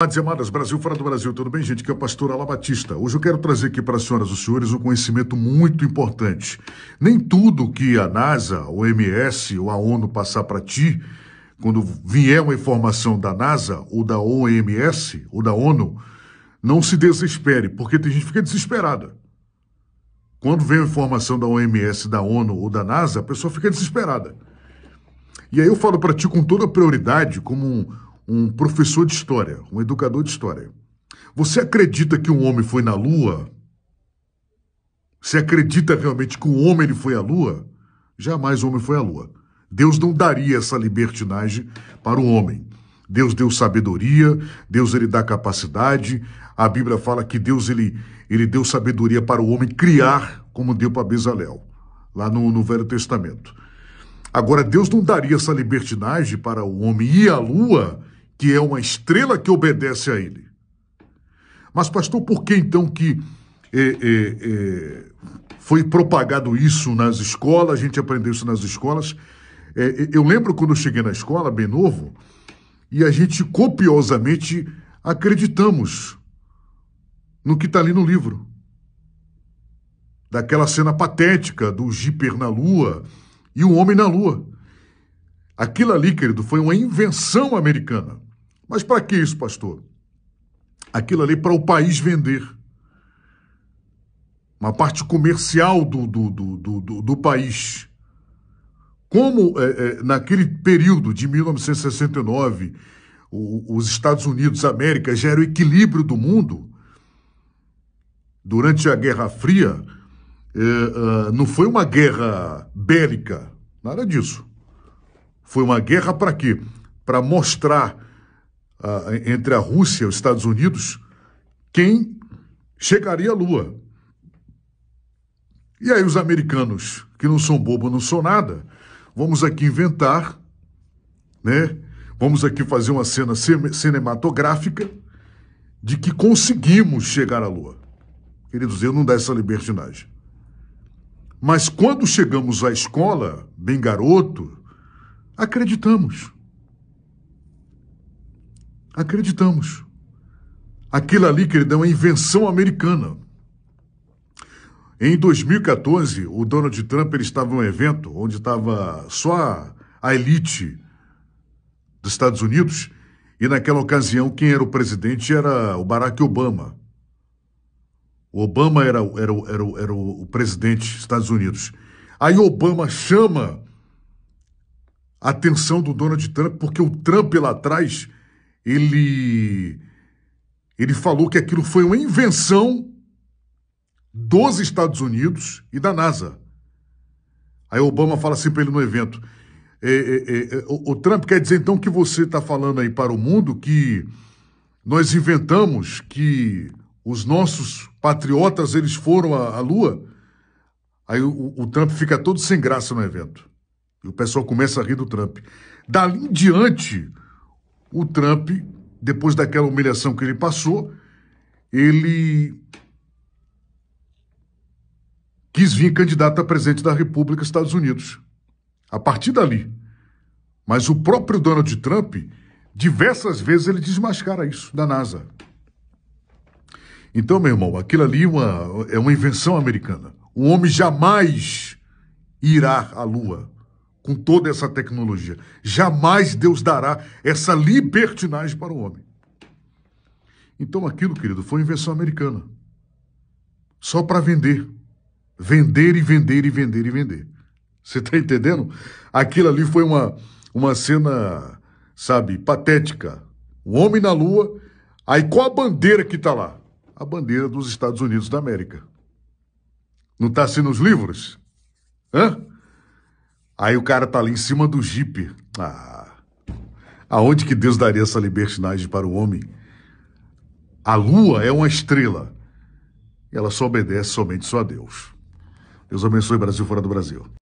Amados e amadas, Brasil fora do Brasil, tudo bem, gente? Que é o pastor Ala Batista. Hoje eu quero trazer aqui para as senhoras e os senhores um conhecimento muito importante. Nem tudo que a NASA, o MS ou a ONU passar para ti, quando vier uma informação da NASA ou da OMS ou da ONU, não se desespere, porque tem gente que fica desesperada. Quando vem a informação da OMS, da ONU ou da NASA, a pessoa fica desesperada. E aí eu falo para ti com toda prioridade, como um um professor de história, um educador de história. Você acredita que um homem foi na Lua? Você acredita realmente que um homem ele foi à Lua? Jamais o homem foi à Lua. Deus não daria essa libertinagem para o homem. Deus deu sabedoria, Deus ele dá capacidade. A Bíblia fala que Deus ele, ele deu sabedoria para o homem criar, como deu para Bezalel, lá no, no Velho Testamento. Agora, Deus não daria essa libertinagem para o homem ir à lua que é uma estrela que obedece a ele. Mas, pastor, por que então que é, é, é, foi propagado isso nas escolas, a gente aprendeu isso nas escolas? Eh, eh, eu lembro quando eu cheguei na escola, bem novo, e a gente copiosamente acreditamos no que está ali no livro. Daquela cena patética do jiper na lua e o homem na lua. Aquilo ali, querido, foi uma invenção americana. Mas para que isso, pastor? Aquilo ali é para o país vender. Uma parte comercial do, do, do, do, do país. Como é, é, naquele período de 1969, o, os Estados Unidos, da América, já era o equilíbrio do mundo, durante a Guerra Fria, é, é não foi uma guerra bélica, nada disso. Foi uma guerra para quê? Para mostrar uh, entre a Rússia e os Estados Unidos quem chegaria à Lua. E aí os americanos, que não são bobo, não são nada, vamos aqui inventar, né? Vamos aqui fazer uma cena cinematográfica de que conseguimos chegar à Lua. Queridos, eu não dá essa libertinagem. Mas quando chegamos à escola, bem garoto, acreditamos acreditamos. Aquilo ali, queridão, é invenção americana. Em 2014, o Donald Trump ele estava em um evento onde estava só a elite dos Estados Unidos, e naquela ocasião quem era o presidente era o Barack Obama. O Obama era, era, era, era o presidente dos Estados Unidos. Aí Obama chama a atenção do Donald Trump, porque o Trump lá atrás ele ele falou que aquilo foi uma invenção dos Estados Unidos e da NASA. Aí Obama fala assim para ele no evento: é, é, é, é, o, o Trump quer dizer então que você está falando aí para o mundo que nós inventamos que os nossos patriotas eles foram à, à Lua? Aí o, o, Trump fica todo sem graça no evento. E o pessoal começa a rir do Trump. Dali em diante, o Trump, depois daquela humilhação que ele passou, ele quis vir candidato a presidente da República dos Estados Unidos. A partir dali. Mas o próprio Donald Trump, diversas vezes ele desmascara isso da NASA. Então, meu irmão, aquilo ali é uma, é uma invenção americana. O homem jamais irá à Lua com toda essa tecnologia. Jamais Deus dará essa libertinagem para o homem. Então aquilo, querido, foi invenção americana. Só para vender. Vender e vender e vender e vender. Você está entendendo? Aquilo ali foi uma, uma cena, sabe, patética. O homem na lua, aí qual a bandeira que está lá? A bandeira dos Estados Unidos da América. Não está assim nos livros? Hã? Aí o cara tá ali em cima do jipe. Ah, aonde que Deus daria essa libertinagem para o homem? A lua é uma estrela. E ela só obedece somente só a Deus. Deus abençoe o Brasil fora do Brasil.